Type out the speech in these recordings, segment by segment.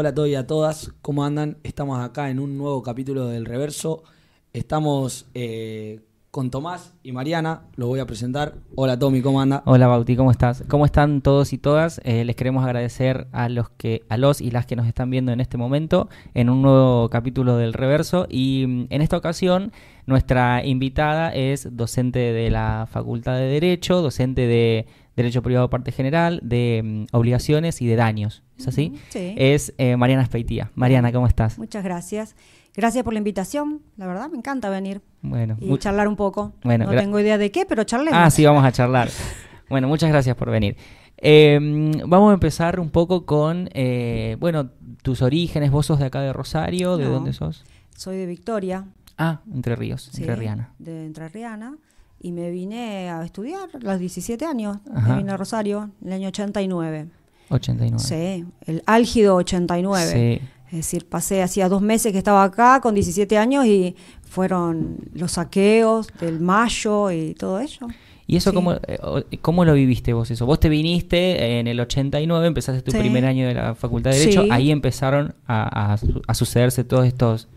Hola a todos y a todas, ¿cómo andan? Estamos acá en un nuevo capítulo del Reverso. Estamos eh, con Tomás y Mariana, los voy a presentar. Hola Tommy, ¿cómo anda? Hola Bauti, ¿cómo estás? ¿Cómo están todos y todas? Eh, les queremos agradecer a los que, a los y las que nos están viendo en este momento en un nuevo capítulo del Reverso. Y mm, en esta ocasión, nuestra invitada es docente de la Facultad de Derecho, docente de Derecho Privado Parte General, de mm, Obligaciones y de Daños. ¿es así? Sí. Es eh, Mariana Speitía. Mariana, ¿cómo estás? Muchas gracias. Gracias por la invitación, la verdad me encanta venir. Bueno. Y charlar un poco. Bueno, no tengo idea de qué, pero charlemos. Ah, sí, vamos a charlar. bueno, muchas gracias por venir. Em, vamos a empezar un poco con, eh, bueno, tus orígenes. ¿Vos sos de acá de Rosario? ¿De dónde sos? Soy de Victoria. Ah, Entre Ríos, Entre Riana. De Entre Riana. Y me vine a estudiar a los 17 años. Me vine a Rosario en el año 89. 89. Sí, el álgido 89. Es decir, pasé hacía dos meses que estaba acá con 17 años y fueron los saqueos del mayo y todo eso. ¿Y eso eh, cómo, lo viviste vos eso? Vos te viniste en el 89, empezaste tu primer año de la Facultad de Derecho, ahí empezaron a, sucederse todos estos,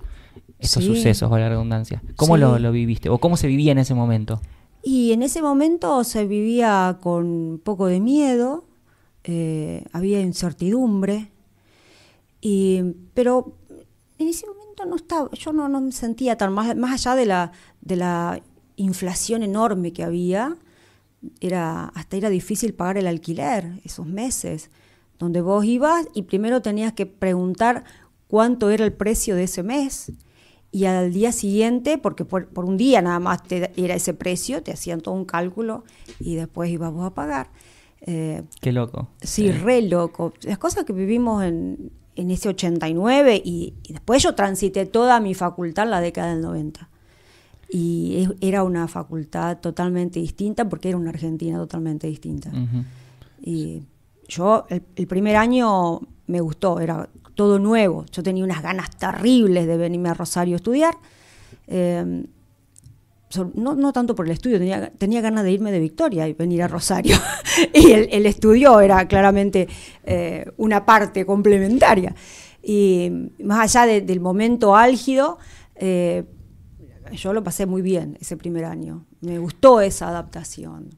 estos sucesos, o la redundancia. ¿Cómo lo, lo viviste o cómo se vivía en ese momento? Y en ese momento se vivía con un poco de miedo, eh, había incertidumbre, pero en ese momento no estaba, yo no, me sentía tan, más, allá de la, inflación enorme que había, era, hasta era difícil pagar el alquiler esos meses, donde vos ibas y primero tenías que preguntar cuánto era el precio de ese mes. Y al día siguiente, porque por, un día nada más era ese precio, te hacían todo un cálculo y después ibas a pagar. Eh, Qué loco. Sí, re loco. Las cosas que vivimos en, ese 89 y, después yo transité toda mi facultad en la década del 90. Y era una facultad totalmente distinta porque era una Argentina totalmente distinta. Y yo el, primer año me gustó, era todo nuevo. Yo tenía unas ganas terribles de venirme a Rosario a estudiar. Eh, no, tanto por el estudio, tenía, ganas de irme de Victoria y venir a Rosario. y el, estudio era claramente eh, una parte complementaria. Y más allá del momento álgido, eh, yo lo pasé muy bien ese primer año. Me gustó esa adaptación.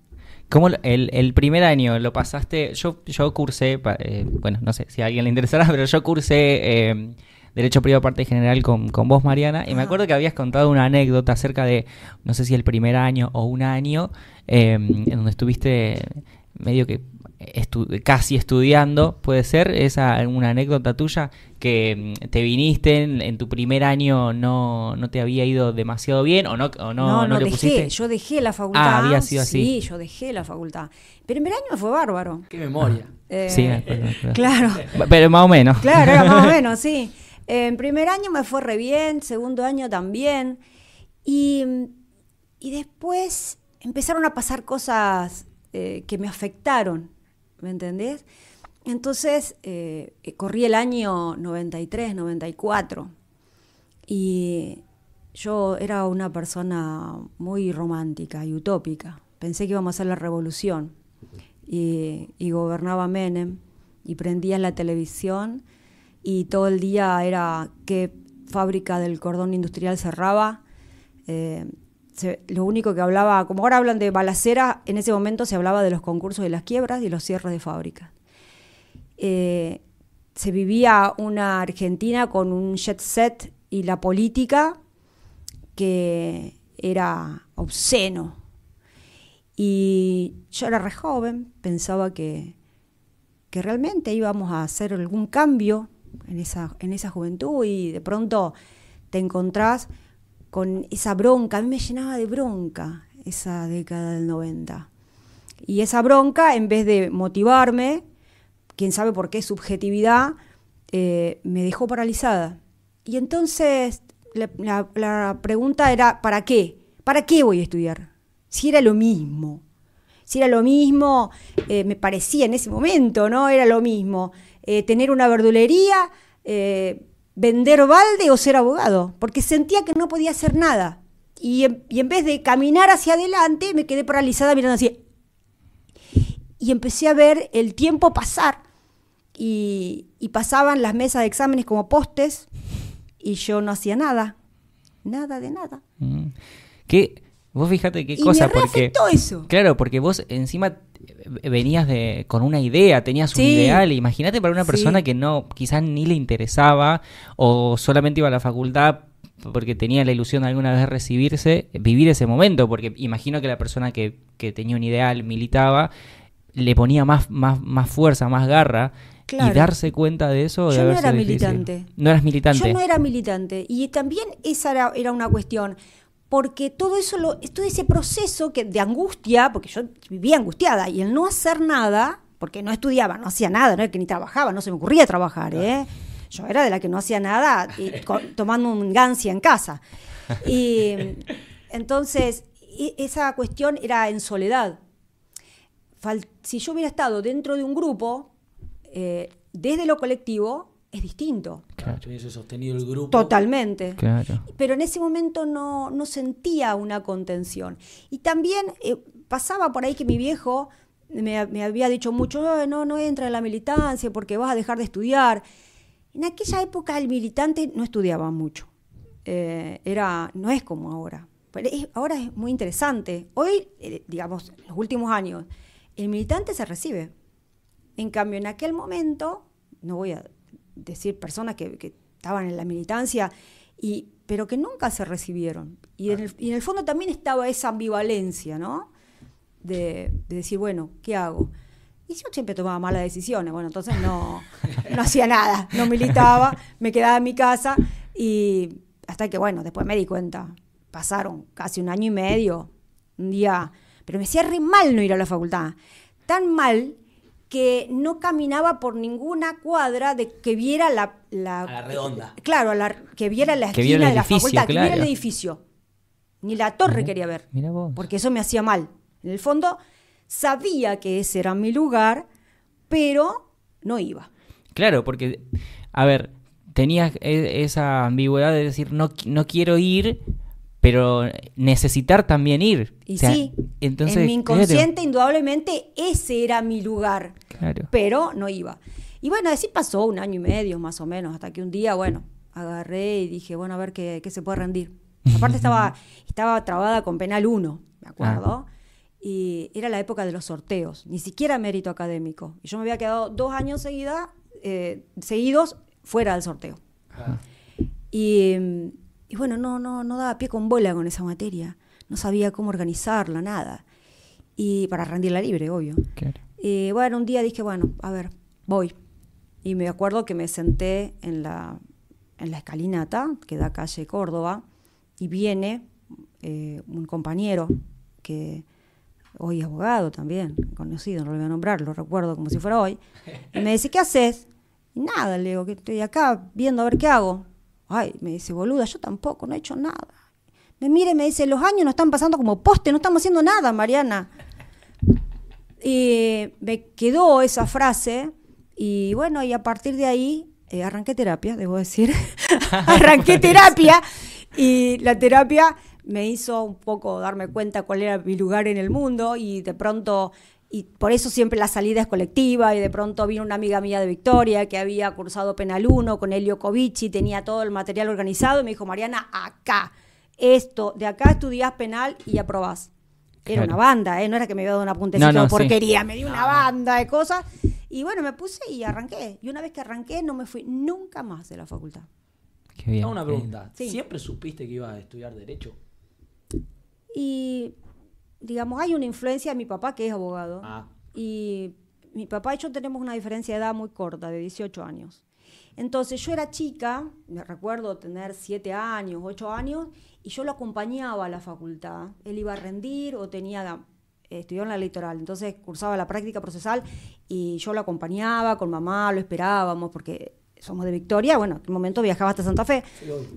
¿Cómo el, primer año lo pasaste? Yo, yo cursé, eh, bueno, no sé si a alguien le interesará, pero yo cursé Derecho Privado Parte General con, vos, Mariana, y me acuerdo que habías contado una anécdota acerca de, no sé si el primer año o un año, em, en donde estuviste medio que estu casi estudiando, puede ser, esa una anécdota tuya que em, te viniste en, tu primer año no, no, te había ido demasiado bien o no o no, no, no dejé, yo dejé la facultad. Ah, había sido así. Sí, yo dejé la facultad. Pero en año fue bárbaro. Qué memoria. Eh, sí, claro. Pero más o menos. Claro, más o menos, sí. En primer año me fue re bien, segundo año también. Y, después empezaron a pasar cosas eh, que me afectaron, ¿me entendés? Entonces eh, corrí el año 93, 94. Y yo era una persona muy romántica y utópica. Pensé que íbamos a hacer la revolución. Y, y gobernaba Menem. Y prendía la televisión y todo el día era qué fábrica del cordón industrial cerraba. Eh, lo único que hablaba, como ahora hablan de balacera, en ese momento se hablaba de los concursos de las quiebras y los cierres de fábricas. Eh, se vivía una Argentina con un jet set y la política que era obsceno. Y yo era re joven, pensaba que, que realmente íbamos a hacer algún cambio en esa, juventud y de pronto te encontrás con esa bronca. A mí me llenaba de bronca esa década del 90. Y esa bronca, en vez de motivarme, quién sabe por qué subjetividad, eh, me dejó paralizada. Y entonces la, pregunta era, ¿para qué? ¿Para qué voy a estudiar? Si era lo mismo. Si era lo mismo, eh, me parecía en ese momento, ¿no? Era lo mismo. Eh, tener una verdulería, eh, vender balde o ser abogado, porque sentía que no podía hacer nada. Y en, vez de caminar hacia adelante, me quedé paralizada mirando así. Y empecé a ver el tiempo pasar. Y, y, pasaban las mesas de exámenes como postes y yo no hacía nada, nada de nada. Mm. que Vos fíjate qué cosa, porque. eso. Claro, porque vos encima eh, venías de, con una idea, tenías un ideal. Imagínate para una persona que no, quizás ni le interesaba o solamente iba a la facultad porque tenía la ilusión de alguna vez recibirse, vivir ese momento, porque imagino que la persona que, que tenía un ideal, militaba, le ponía más, más, más fuerza, más garra, y darse cuenta de eso. De Yo no era militante. No eras militante. Yo no era militante. Y también esa era una cuestión porque todo eso, lo, todo ese proceso que, de angustia, porque yo vivía angustiada, y el no hacer nada, porque no estudiaba, no hacía nada, no era que ni trabajaba, no se me ocurría trabajar, ¿eh? Yo era de la que no hacía nada, tomando un gancia en casa. Y entonces, e, esa cuestión era en soledad. si yo hubiera estado dentro de un grupo, eh, desde lo colectivo, es distinto. Claro. Totalmente. Pero en ese momento no, no sentía una contención. Y también eh, pasaba por ahí que mi viejo me, había dicho mucho, eh, no, no entra en la militancia porque vas a dejar de estudiar. En aquella época el militante no estudiaba mucho. Eh, era, no es como ahora. Pero ahora es muy interesante. Hoy, digamos, en los últimos años, el militante se recibe. En cambio, en aquel momento, no voy a decir, personas que, estaban en la militancia, y, pero que nunca se recibieron. Y, en el, fondo también estaba esa ambivalencia, ¿no? De, decir, bueno, ¿qué hago? Y yo siempre tomaba malas decisiones, bueno, entonces no, no hacía nada, no militaba, me quedaba en mi casa y hasta que, bueno, después me di cuenta, pasaron casi un año y medio, un día, pero me hacía re mal no ir a la facultad, tan mal que no caminaba por ninguna cuadra de que viera la, la redonda. Claro, que viera la esquina de la facultad, que viera el edificio. Ni la torre quería ver. Porque eso me hacía mal. En el fondo, sabía que ese era mi lugar, pero no iba. Claro, porque, a ver, tenías e, esa ambigüedad de decir, no, no quiero ir, pero necesitar también ir. Y sí, entonces, en mi inconsciente indudablemente ese era mi lugar, claro. pero no iba. Y bueno, así pasó un año y medio más o menos, hasta que un día, bueno, agarré y dije, bueno, a ver qué, se puede rendir. Aparte estaba, estaba trabada con penal 1, me ah. acuerdo. Y era la época de los sorteos, ni siquiera mérito académico. Y yo me había quedado dos años seguida, eh, seguidos fuera del sorteo. Ah. Y mm, y bueno, no, no, no daba pie con bola con esa materia. No sabía cómo organizarla, nada. Y para rendirla libre, obvio. Claro. Eh, bueno, un día dije, bueno, a ver, voy. Y me acuerdo que me senté en la, en la escalinata que da calle Córdoba y viene eh, un compañero que hoy es abogado también, conocido, no lo voy a nombrar, lo recuerdo como si fuera hoy, y me dice, ¿qué haces? Y nada, le digo, que estoy acá viendo a ver qué hago. Ay, me dice, boluda, yo tampoco, no he hecho nada. Me mire y me dice, los años no están pasando como poste, no estamos haciendo nada, Mariana. Y me quedó esa frase y bueno, y a partir de ahí eh, arranqué terapia, debo decir. arranqué terapia y la terapia me hizo un poco darme cuenta cuál era mi lugar en el mundo y de pronto y por eso siempre la salida es colectiva y de pronto vino una amiga mía de Victoria que había cursado Penal 1 con Elio Covici, tenía todo el material organizado y me dijo, Mariana, acá, esto, de acá estudias penal y aprobás. Era una banda, ¿eh? no era que me había dado una puntecita no, porquería, me dio una banda de cosas y bueno, me puse y arranqué. Y una vez que arranqué no me fui nunca más de la facultad. Qué bien. una pregunta, ¿siempre supiste que ibas a estudiar Derecho? Y digamos, hay una influencia de mi papá que es abogado. Ah. Y mi papá y yo tenemos una diferencia de edad muy corta, de 18 años. Entonces yo era chica, me recuerdo tener 7 años, 8 años, y yo lo acompañaba a la facultad. Él iba a rendir o tenía estudió en la litoral, entonces cursaba la práctica procesal y yo lo acompañaba con mamá, lo esperábamos, porque somos de Victoria, bueno, en un momento viajaba hasta Santa Fe.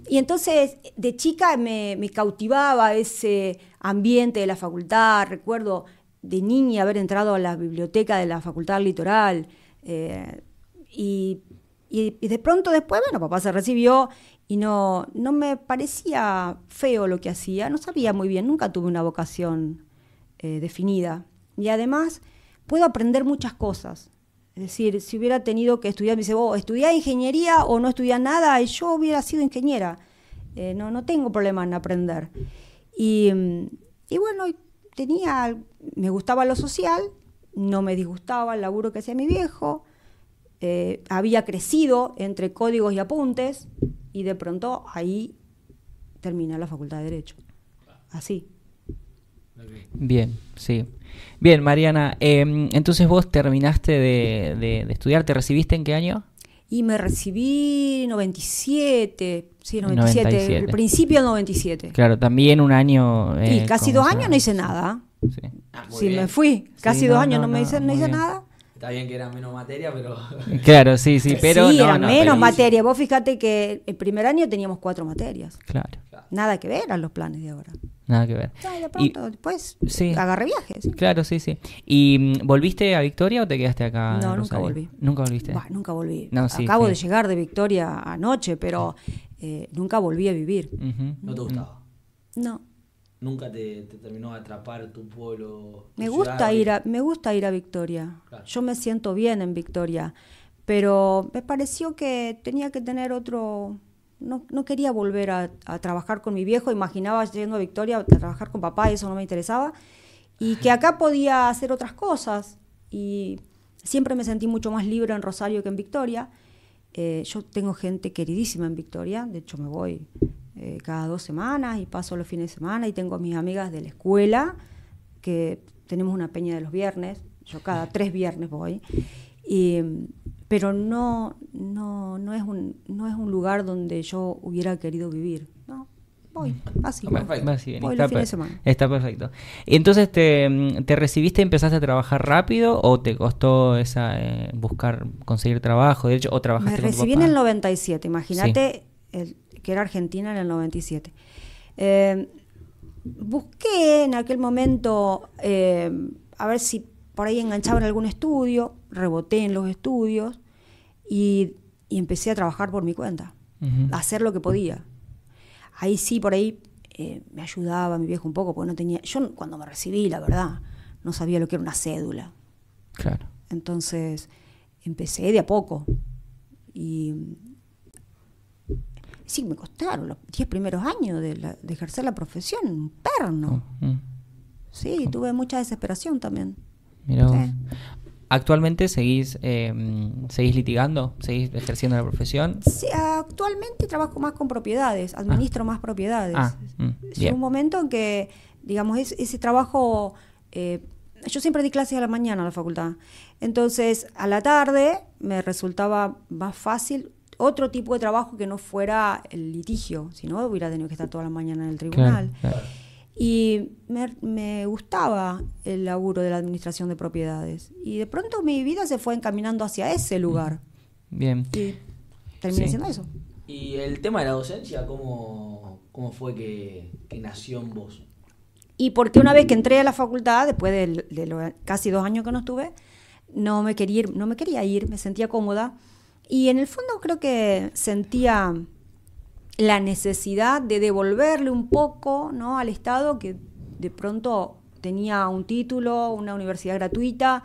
Y entonces de chica me, cautivaba ese ambiente de la facultad, recuerdo de niña haber entrado a la biblioteca de la facultad litoral. Eh, y, de pronto después, bueno, papá se recibió y no, no me parecía feo lo que hacía, no sabía muy bien, nunca tuve una vocación eh, definida. Y además puedo aprender muchas cosas. Es decir, si hubiera tenido que estudiar, me dice, oh, ingeniería o no estudiar nada, y yo hubiera sido ingeniera. Eh, no, no tengo problema en aprender. Y, mm, bueno, tenía, me gustaba lo social, no me disgustaba el laburo que hacía mi viejo, eh, había crecido entre códigos y apuntes, y de pronto ahí termina la facultad de Derecho. Así. Bien, sí. Bien, Mariana, em, entonces vos terminaste de, estudiar, ¿te recibiste en qué año? Y me recibí 97, sí, 97, el principio del 97. Claro, también un año... Eh, y casi dos años no hice nada. Sí, ah, me fui, casi dos años no, me hice, no hice nada. Está bien que era menos materia, pero. Claro, sí, sí, pero. era menos materia. Vos fíjate que el primer año teníamos cuatro materias. Claro. Nada que ver a los planes de ahora. Nada que ver. de pronto, después agarré viajes. Claro, sí, sí. ¿Y mm, volviste a Victoria o te quedaste acá? No, nunca volví. ¿Nunca volviste? nunca volví. Acabo de llegar de Victoria anoche, pero eh, nunca volví a vivir. ¿No te mm. gustaba? No nunca te, terminó de atrapar tu pueblo. me gusta ir a, me gusta ir a Victoria. Yo me siento bien en Victoria, pero me pareció que tenía que tener otro. No, no quería volver a, trabajar con mi viejo. Imaginaba yendo a Victoria a trabajar con papá y eso no me interesaba. Y que acá podía hacer otras cosas. Y siempre me sentí mucho más libre en Rosario que en Victoria. Eh, yo tengo gente queridísima en Victoria. De hecho, me voy eh, cada dos semanas y paso los fines de semana y tengo a mis amigas de la escuela, que tenemos una peña de los viernes, yo cada tres viernes voy. pero no, no, no, es un, no es un lugar donde yo hubiera querido vivir. voy, mm. así. voy está, los está perfecto. Entonces, te, te, recibiste, empezaste a trabajar rápido o te costó esa eh, buscar, conseguir trabajo? De hecho, o trabajaste Me recibí en el 97, imagínate que era Argentina en el 97. Em, busqué en aquel momento em, a ver si por ahí enganchaba en algún estudio, reboté en los estudios y, empecé a trabajar por mi cuenta, a hacer lo que podía. Ahí sí, por ahí eh, me ayudaba mi viejo un poco, porque no tenía. Yo cuando me recibí, la verdad, no sabía lo que era una cédula. Claro. Entonces empecé de a poco y Sí, me costaron los 10 primeros años de, ejercer la profesión, un perno. Mm, mm. Sí, tuve mucha desesperación también. Mira ¿Actualmente seguís, em, seguís litigando? ¿Seguís ejerciendo la profesión? Sí, actualmente trabajo más con propiedades, ah. administro más propiedades. Ah, mm, un momento en que, digamos, ese trabajo... Eh, yo siempre di clases a la mañana en la facultad. Entonces, a la tarde me resultaba más fácil otro tipo de trabajo que no fuera el litigio, si no hubiera tenido que estar toda la mañana en el tribunal. Y me, gustaba el laburo de la administración de propiedades. Y de pronto mi vida se fue encaminando hacia ese lugar. Bien. terminé haciendo eso. ¿Y el tema de la docencia, cómo, cómo fue que, nació en vos? Y porque una vez que entré a la facultad, después de, los casi dos años que no estuve, no me quería ir, no me quería ir, me sentía cómoda y en el fondo creo que sentía la necesidad de devolverle un poco ¿no? al Estado que de pronto tenía un título, una universidad gratuita,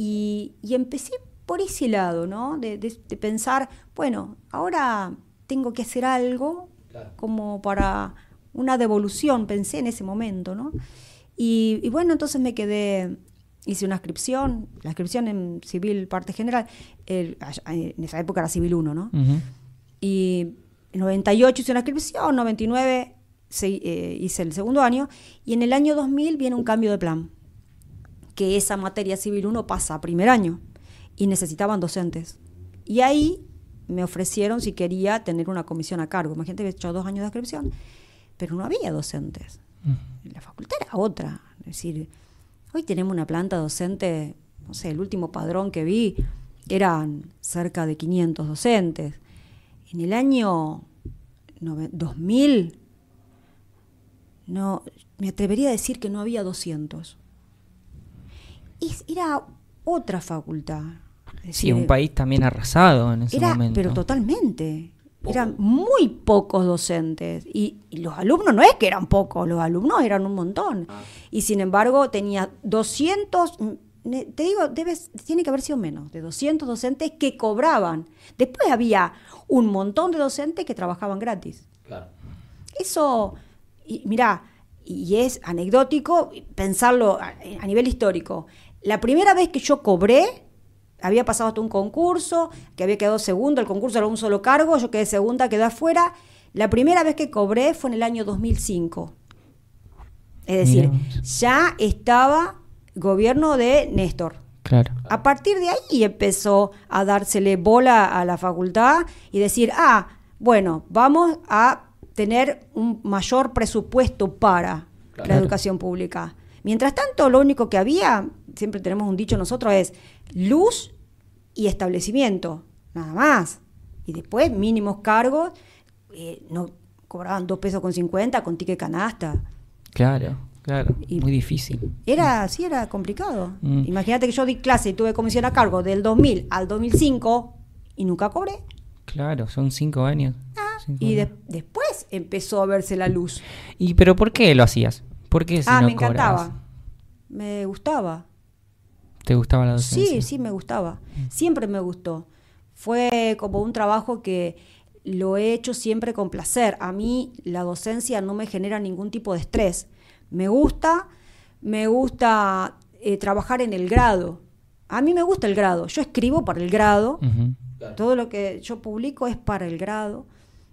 y, empecé por ese lado, ¿no? De, pensar, bueno, ahora tengo que hacer algo como para una devolución, pensé en ese momento, ¿no? Y, y bueno, entonces me quedé hice una inscripción, la inscripción en civil parte general, en esa época era civil 1, ¿no? Y en 98 hice una inscripción, en 99 eh, hice el segundo año, y en el año 2000 viene un cambio de plan, que esa materia civil 1 pasa a primer año, y necesitaban docentes. Y ahí me ofrecieron si quería tener una comisión a cargo. Imagínate, había hecho dos años de inscripción, pero no había docentes. en La facultad era otra, es decir Hoy tenemos una planta docente, no sé, el último padrón que vi eran cerca de 500 docentes. En el año 2000, no, me atrevería a decir que no había 200. era otra facultad. sí, un país también arrasado en ese momento. Pero totalmente eran muy pocos docentes y, los alumnos no es que eran pocos, los alumnos eran un montón. Ah. Y sin embargo tenía 200, mm, te digo, tiene que haber sido menos, de 200 docentes que cobraban. Después había un montón de docentes que trabajaban gratis. Claro. Eso, y, mirá, y es anecdótico pensarlo a nivel histórico. La primera vez que yo cobré había pasado hasta un concurso, que había quedado segundo, el concurso era un solo cargo, yo quedé segunda, quedé afuera. La primera vez que cobré fue en el año 2005. Es decir, ya estaba gobierno de Néstor. A partir de ahí empezó a dársele bola a la facultad y decir, ah, bueno, vamos a tener un mayor presupuesto para la educación pública. Mientras tanto, lo único que había, siempre tenemos un dicho nosotros, es luz y establecimiento, nada más. Y después mínimos cargos, eh, no cobraban dos pesos con 50 con ticket canasta. Claro, claro. muy difícil. Era, sí, era complicado. Mm. Imagínate que yo di clase y tuve comisión a cargo del 2000 al 2005 y nunca cobré. Claro, son cinco años. Ah, y después empezó a verse la luz. ¿Y pero por qué lo hacías? ¿Por qué ah, me encantaba. Me gustaba. ¿Te gustaba la docencia? Sí, sí, me gustaba. Mm. Siempre me gustó. Fue como un trabajo que lo he hecho siempre con placer. A mí la docencia no me genera ningún tipo de estrés. Me gusta, me gusta eh, trabajar en el grado. A mí me gusta el grado. Yo escribo para el grado. Todo lo que yo publico es para el grado.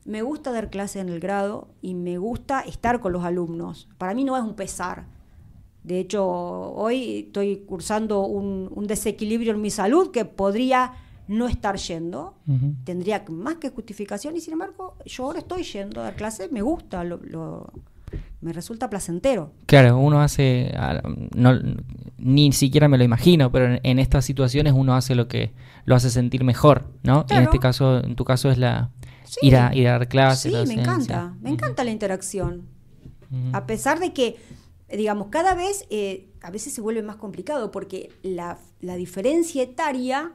Me gusta dar clases en el grado y me gusta estar con los alumnos. Para mí no es un pesar. De hecho, hoy estoy cursando un, desequilibrio en mi salud que podría no estar yendo, tendría más que justificación y sin embargo yo ahora estoy yendo a dar clase, me gusta, lo, me resulta placentero. Claro, uno hace, ni siquiera me lo imagino, pero en, estas situaciones uno hace lo que lo hace sentir mejor, ¿no? En este caso, en tu caso es la ir, a, ir, a, dar clases. Sí, me encanta, me encanta la interacción. A pesar de que digamos, cada vez eh, a veces se vuelve más complicado porque la, diferencia etaria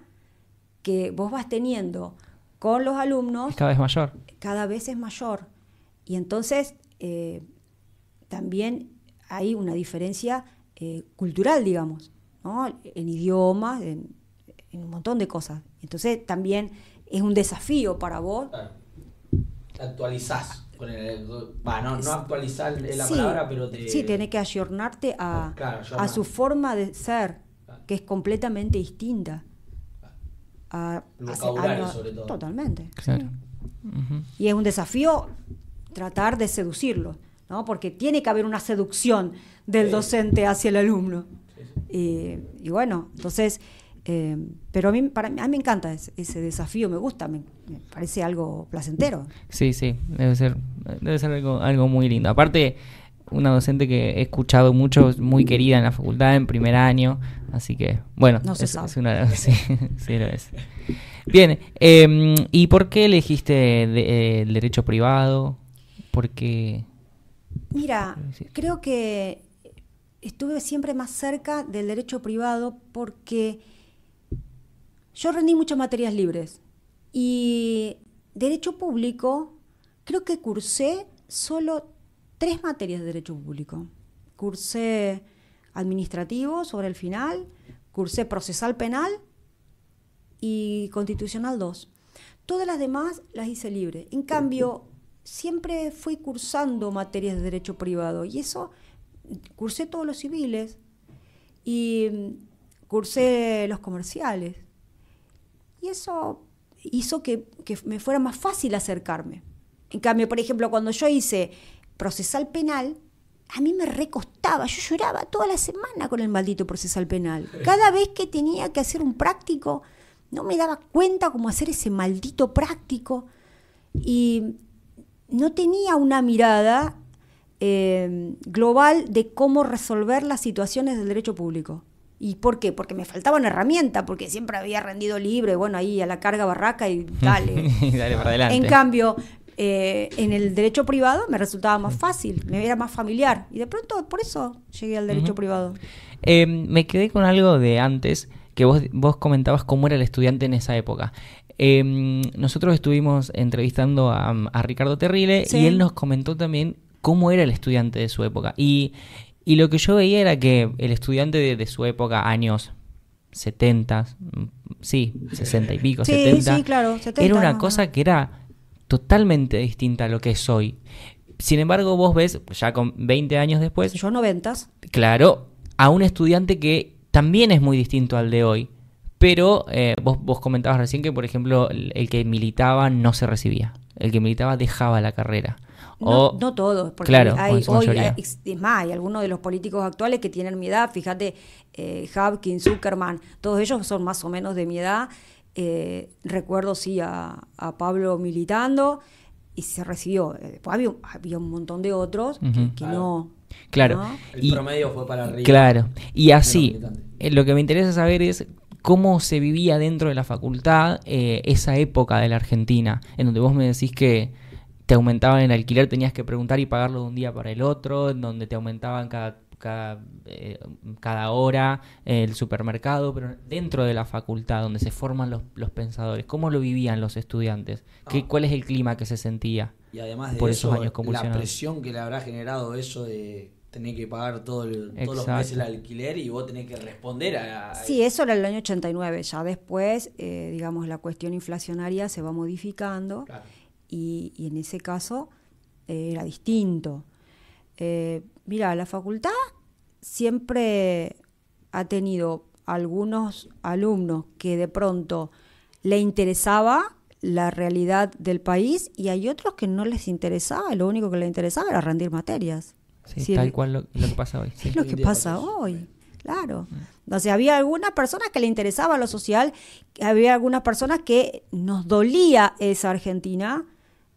que vos vas teniendo con los alumnos... Cada vez mayor. Cada vez es mayor. Y entonces eh, también hay una diferencia eh, cultural, digamos, en idiomas, en, en, un montón de cosas. Entonces también es un desafío para vos. Actualizás no actualizar la palabra, pero te... Sí, tiene que ayornarte a, su forma de ser, que es completamente distinta. A, Totalmente. Y es un desafío tratar de seducirlo, ¿no? Porque tiene que haber una seducción del docente hacia el alumno. y, bueno, entonces eh, pero a mí, para, mí me encanta ese, desafío, me gusta, me, parece algo placentero. Sí, sí, debe ser, algo, muy lindo. Aparte, una docente que he escuchado mucho, muy querida en la facultad, en primer año, así que, bueno, no es, una... Sí, sí lo es. Bien, em, ¿y por qué elegiste eh, el derecho privado? porque Mira, creo que estuve siempre más cerca del derecho privado porque yo rendí muchas materias libres y derecho público, creo que cursé solo tres materias de derecho público. Cursé administrativo sobre el final, cursé procesal penal y constitucional 2. Todas las demás las hice libre. En cambio, siempre fui cursando materias de derecho privado y eso cursé todos los civiles y mm, cursé los comerciales y eso hizo que, me fuera más fácil acercarme. En cambio, por ejemplo, cuando yo hice procesal penal, a mí me recostaba, yo lloraba toda la semana con el maldito procesal penal. Cada vez que tenía que hacer un práctico, no me daba cuenta cómo hacer ese maldito práctico y no tenía una mirada eh, global de cómo resolver las situaciones del derecho público. ¿Y por qué? Porque me faltaba una herramienta, porque siempre había rendido libre, bueno, ahí a la carga barraca y dale. dale para adelante. En cambio, eh, en el derecho privado me resultaba más fácil, me era más familiar. Y de pronto por eso llegué al derecho privado. Eh, me quedé con algo de antes, que vos, comentabas cómo era el estudiante en esa época. Em, nosotros estuvimos entrevistando a, Ricardo Terrile y él nos comentó también cómo era el estudiante de su época. Y y lo que yo veía era que el estudiante de, su época, años 70, sí, 60 y pico, 70, era una cosa que era totalmente distinta a lo que es hoy. Sin embargo, vos ves, ya con 20 años después... Yo 90. Claro, a un estudiante que también es muy distinto al de hoy. Pero eh, vos, vos comentabas recién que, por ejemplo, el que militaba no se recibía. El que militaba dejaba la carrera. No, todos, porque claro, hay, es más, hay algunos de los políticos actuales que tienen mi edad, fíjate, eh, Zuckerman, todos ellos son más o menos de mi edad. Eh, recuerdo, sí, a, Pablo militando y se recibió. Eh, había, un montón de otros que, no. Claro. El promedio fue para arriba. Claro. Y así, eh, lo que me interesa saber es cómo se vivía dentro de la facultad esa época de la Argentina, en donde vos me decís que te aumentaban el alquiler, tenías que preguntar y pagarlo de un día para el otro, en donde te aumentaban cada, cada, eh, cada hora eh, el supermercado, pero dentro de la facultad, donde se forman los, los pensadores, ¿cómo lo vivían los estudiantes? ¿Qué, ah. ¿Cuál es el clima que se sentía? Y además de por eso, esos años la presión que le habrá generado eso de tener que pagar todo todos los meses el alquiler y vos tenés que responder a... Sí, eso era el año 89, ya después, eh, digamos, la cuestión inflacionaria se va modificando claro y, en ese caso eh, era distinto. Eh, mira, la facultad siempre ha tenido algunos alumnos que de pronto le interesaba la realidad del país y hay otros que no les interesaba, lo único que les interesaba era rendir materias. Sí, tal cual lo, que pasa hoy. Sí. Es lo que pasa hoy, claro. Mm. O había algunas personas que le interesaba lo social, había algunas personas que nos dolía esa Argentina,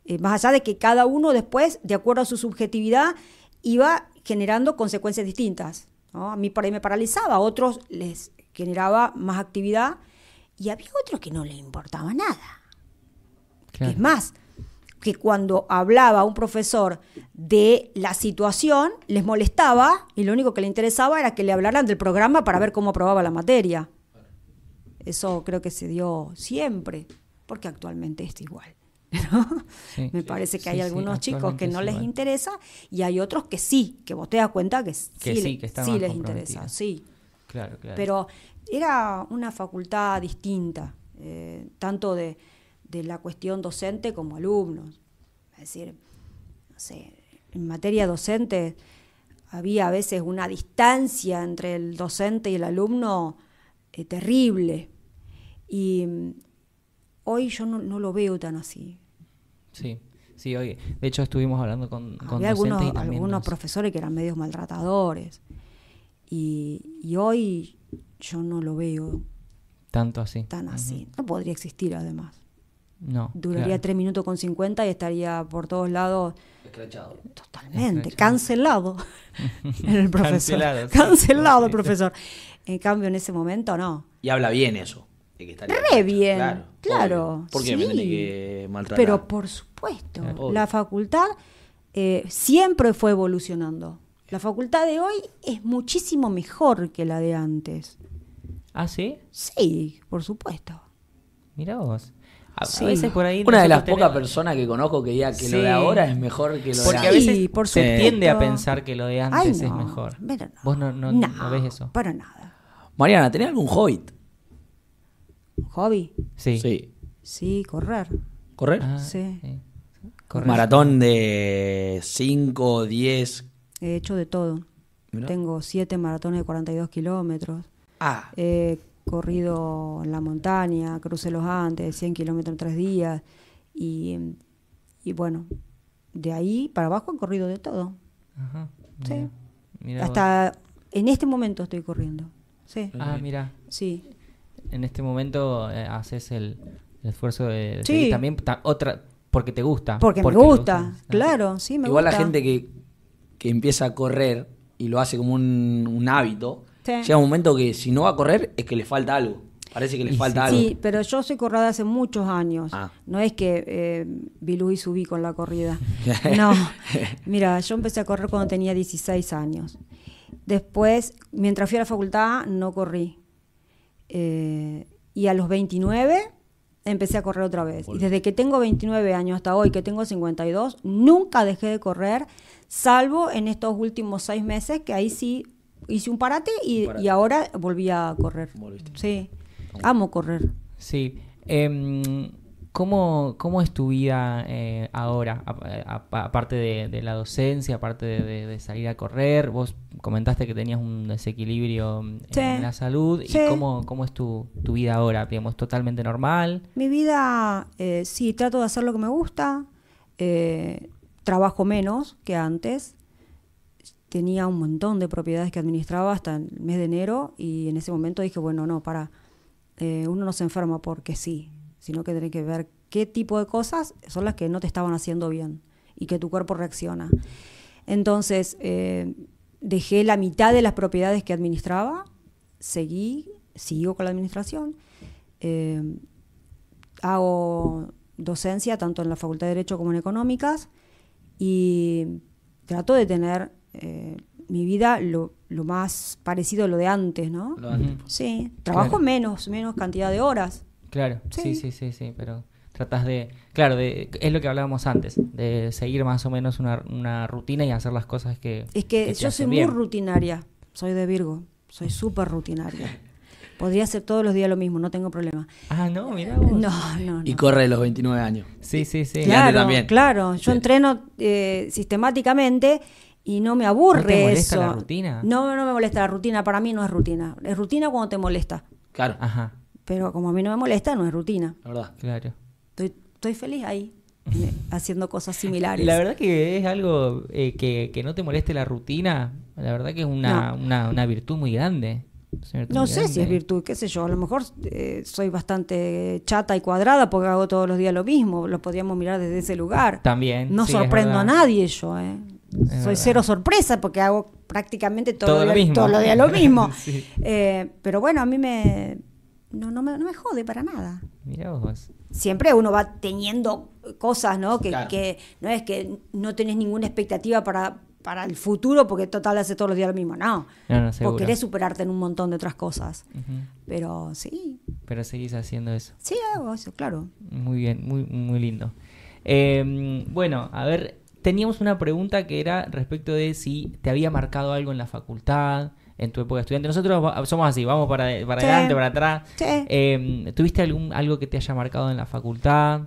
eh, más allá de que cada uno después, de acuerdo a su subjetividad, iba generando consecuencias distintas. A mí por ahí me paralizaba, a otros les generaba más actividad y había otros que no le importaba nada. Es más, que cuando hablaba un profesor de la situación, les molestaba y lo único que le interesaba era que le hablaran del programa para ver cómo aprobaba la materia. Eso creo que se dio siempre, porque actualmente es igual. Me parece que hay algunos chicos que no les interesa y hay otros que sí, que vos te das cuenta que, sí, les interesa, sí. Claro, Pero era una facultad distinta, eh, tanto de, la cuestión docente como alumnos. Es decir, no sé, en materia docente había a veces una distancia entre el docente y el alumno eh, terrible. Y mm, hoy yo no, lo veo tan así. Sí. Sí, hoy, de hecho estuvimos hablando con, algunos, algunos profesores que eran medios maltratadores. Y, hoy yo no lo veo. Tanto así. Tan así. No podría existir además. No. Duraría tres 3 minutos con 50 y estaría por todos lados. Totalmente. Cancelado. Cancelado el profesor. En cambio, en ese momento no. Y habla bien eso. Re bien, claro. me que Pero por supuesto, la facultad eh, siempre fue evolucionando. La facultad de hoy es muchísimo mejor que la de antes. ¿Ah, sí? Sí, por supuesto. mira vos. Una de las pocas personas que conozco que diga que lo de ahora es mejor que lo de antes. Sí, a veces se tiende a pensar que lo de antes es mejor. Vos no, no, ves eso. Para nada. Mariana, ¿tenés algún hobbit? hobby. Sí. Sí. Sí, correr. ¿Correr? Ah, sí. Correr. Maratón de 5, 10. He hecho de todo. Tengo 7 maratones de 42 kilómetros. Ah. He corrido en la montaña, crucé los Andes, 100 kilómetros en 3 días. Y, bueno, de ahí para abajo he corrido de todo. Ajá. Sí. Hasta en este momento estoy corriendo. Sí. Ah, mira. Sí en este momento eh, haces el, esfuerzo de, también otra porque te gusta. Porque, me gusta, claro, sí, me Igual la gente que, que, empieza a correr y lo hace como un, hábito, llega un momento que si no va a correr es que le falta algo. Parece que le falta algo. Sí, pero yo soy corrada hace muchos años. Ah. No es que vi eh, y subí con la corrida. No. Mira, yo empecé a correr cuando tenía 16 años. Después, mientras fui a la facultad, no corrí. Eh, y a los 29 empecé a correr otra vez. Y desde que tengo 29 años hasta hoy, que tengo 52, nunca dejé de correr, salvo en estos últimos seis meses, que ahí sí hice un parate y, ahora volví a correr. Sí, amo correr. Sí. Em, ¿Cómo, es tu vida eh, ahora? Aparte de, la docencia, aparte de, salir a correr, vos comentaste que tenías un desequilibrio mm, en la salud. ¿Y cómo, es tu, vida ahora? Digamos, ¿Totalmente normal? Mi vida, eh, sí, trato de hacer lo que me gusta. Eh, trabajo menos que antes. Tenía un montón de propiedades que administraba hasta el mes de enero y en ese momento dije, bueno, no, para, uno no se enferma porque sí sino que tenés que ver qué tipo de cosas son las que no te estaban haciendo bien y que tu cuerpo reacciona. Entonces, eh, dejé la mitad de las propiedades que administraba, seguí, sigo con la administración, eh, hago docencia tanto en la Facultad de Derecho como en Económicas y trato de tener eh, mi vida lo, más parecido a lo de antes, ¿no? Lo Sí, trabajo menos, menos cantidad de horas. Claro, sí, sí, sí, sí, pero tratas de, claro, de, es lo que hablábamos antes, de seguir más o menos una, rutina y hacer las cosas que... Es que, yo soy muy rutinaria, soy de Virgo, soy súper rutinaria. Podría hacer todos los días lo mismo, no tengo problema. Ah, no, mira No, no, Y corre los 29 años. Sí, sí, sí. Claro, claro. Yo entreno eh, sistemáticamente y no me aburre ¿No te molesta la rutina? No, no me molesta la rutina. Para mí no es rutina. Es rutina cuando te molesta. Claro. Ajá pero como a mí no me molesta, no es rutina. La verdad. Claro. Estoy, feliz ahí, eh, haciendo cosas similares. La verdad que es algo eh, que, no te moleste la rutina, la verdad que es una, virtud muy grande. no sé si es virtud, qué sé yo, a lo mejor eh, soy bastante chata y cuadrada porque hago todos los días lo mismo, lo podríamos mirar desde ese lugar. También. No sorprendo a nadie yo, soy cero sorpresa porque hago prácticamente todos los días lo mismo. pero bueno, a mí me, no, no, me, jode para nada. Mira vos. Siempre uno va teniendo cosas, ¿no? Que, que no es que no tenés ninguna expectativa para, el futuro porque total hace todos los días lo mismo. No, no, no porque querés superarte en un montón de otras cosas. Pero sí. Pero seguís haciendo eso. Sí, hago eso, claro. Muy bien, muy, muy lindo. Em, bueno, a ver, teníamos una pregunta que era respecto de si te había marcado algo en la facultad, en tu época de estudiante. Nosotros somos así, vamos para, para adelante, para atrás. Em, ¿Tuviste algún, algo que te haya marcado en la facultad?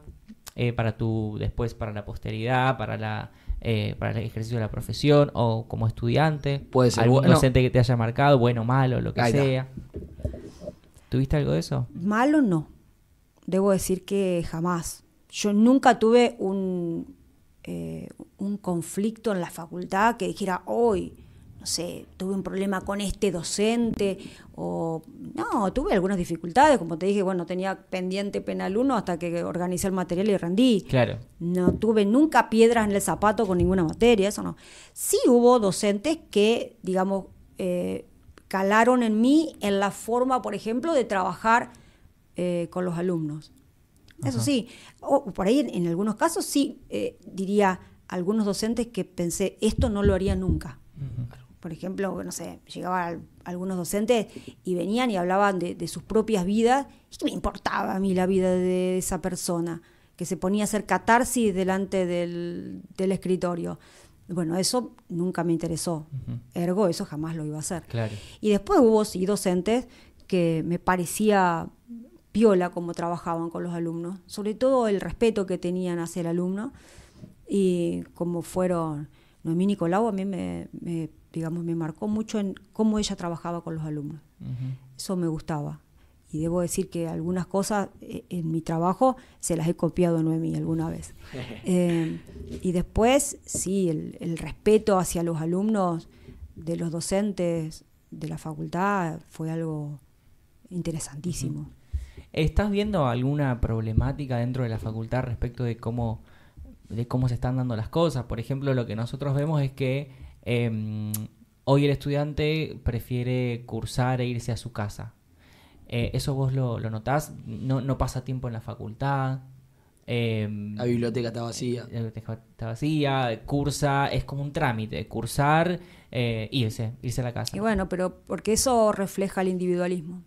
Eh, para tu, después para la posteridad, para la eh, para el ejercicio de la profesión o como estudiante. Puede ser. Algún docente que te haya marcado, bueno, malo, lo que sea. ¿Tuviste algo de eso? Malo no. Debo decir que jamás. Yo nunca tuve un, eh, un conflicto en la facultad que dijera, hoy sé, tuve un problema con este docente o no, tuve algunas dificultades, como te dije, bueno, tenía pendiente penal uno hasta que organicé el material y rendí. Claro. No tuve nunca piedras en el zapato con ninguna materia, eso no. Sí hubo docentes que, digamos, eh, calaron en mí en la forma, por ejemplo, de trabajar eh, con los alumnos. Eso sí, o por ahí en, algunos casos sí eh, diría algunos docentes que pensé, esto no lo haría nunca por ejemplo, no sé, llegaban algunos docentes y venían y hablaban de, sus propias vidas, y me importaba a mí la vida de esa persona, que se ponía a hacer catarsis delante del, escritorio. Bueno, eso nunca me interesó. Ergo, eso jamás lo iba a hacer. Y después hubo sí docentes que me parecía piola como trabajaban con los alumnos, sobre todo el respeto que tenían hacia el alumno y como fueron Noemí Nicolau, a mí me digamos, me marcó mucho en cómo ella trabajaba con los alumnos. Eso me gustaba. Y debo decir que algunas cosas eh, en mi trabajo se las he copiado a Noemí alguna vez. Eh, y después, sí, el, respeto hacia los alumnos de los docentes de la facultad fue algo interesantísimo. ¿Estás viendo alguna problemática dentro de la facultad respecto de cómo, de cómo se están dando las cosas? Por ejemplo, lo que nosotros vemos es que Em, hoy el estudiante prefiere cursar e irse a su casa. Eh, ¿Eso vos lo, notás? No, pasa tiempo en la facultad? Em, la biblioteca está vacía. La biblioteca está vacía, cursa, es como un trámite, cursar, eh, irse, irse a la casa. Y bueno, pero porque eso refleja el individualismo.